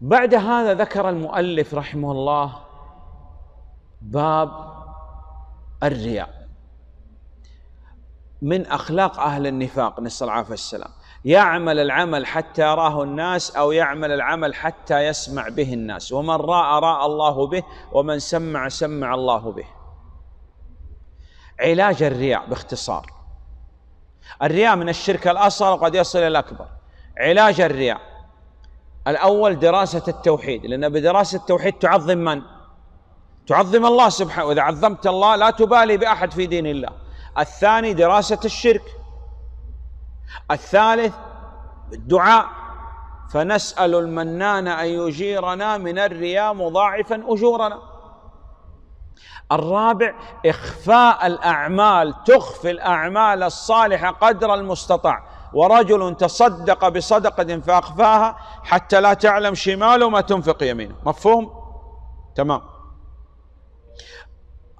بعد هذا ذكر المؤلف رحمه الله باب الرياء من اخلاق اهل النفاق نسال العافيه والسلام يعمل العمل حتى يراه الناس او يعمل العمل حتى يسمع به الناس ومن راى راى الله به ومن سمع سمع الله به علاج الرياء باختصار الرياء من الشرك الاصغر وقد يصل الى الاكبر علاج الرياء الأول دراسة التوحيد لأن بدراسة التوحيد تعظم من؟ تعظم الله سبحانه وإذا عظمت الله لا تبالي بأحد في دين الله الثاني دراسة الشرك الثالث الدعاء فنسأل المنان أن يجيرنا من الرياء مضاعفا أجورنا الرابع إخفاء الأعمال تخفي الأعمال الصالحة قدر المستطاع ورجل تصدق بصدقة فأخفاها حتى لا تعلم شماله ما تنفق يمينه مفهوم تمام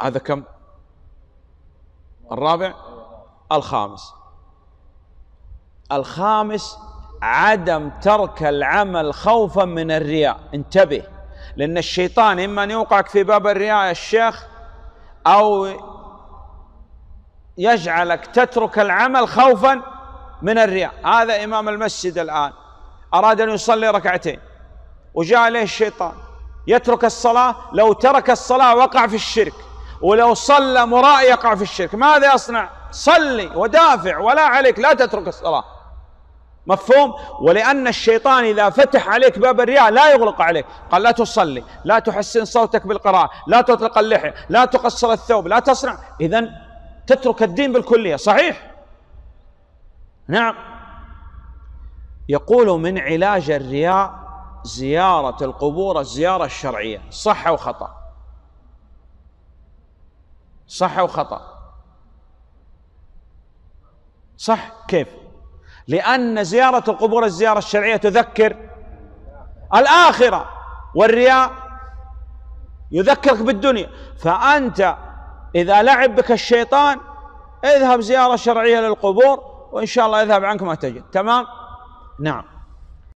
هذا كم الرابع الخامس الخامس عدم ترك العمل خوفا من الرياء انتبه لأن الشيطان إما أن يوقعك في باب الرياء يا الشيخ أو يجعلك تترك العمل خوفا من الرياء هذا إمام المسجد الآن أراد أن يصلي ركعتين وجاء عليه الشيطان يترك الصلاة لو ترك الصلاة وقع في الشرك ولو صلى مراء يقع في الشرك ماذا يصنع صلي ودافع ولا عليك لا تترك الصلاة مفهوم ولأن الشيطان إذا فتح عليك باب الرياء لا يغلق عليك قال لا تصلي لا تحسن صوتك بالقراءة لا تطلق اللحية لا تقصر الثوب لا تصنع إذا تترك الدين بالكلية صحيح نعم يقول من علاج الرياء زيارة القبور الزيارة الشرعية صح أو خطأ صح أو خطأ صح كيف لأن زيارة القبور الزيارة الشرعية تذكر الآخرة والرياء يذكرك بالدنيا فأنت إذا لعب بك الشيطان اذهب زيارة شرعية للقبور وإن شاء الله يذهب عنكم ما تجد تمام نعم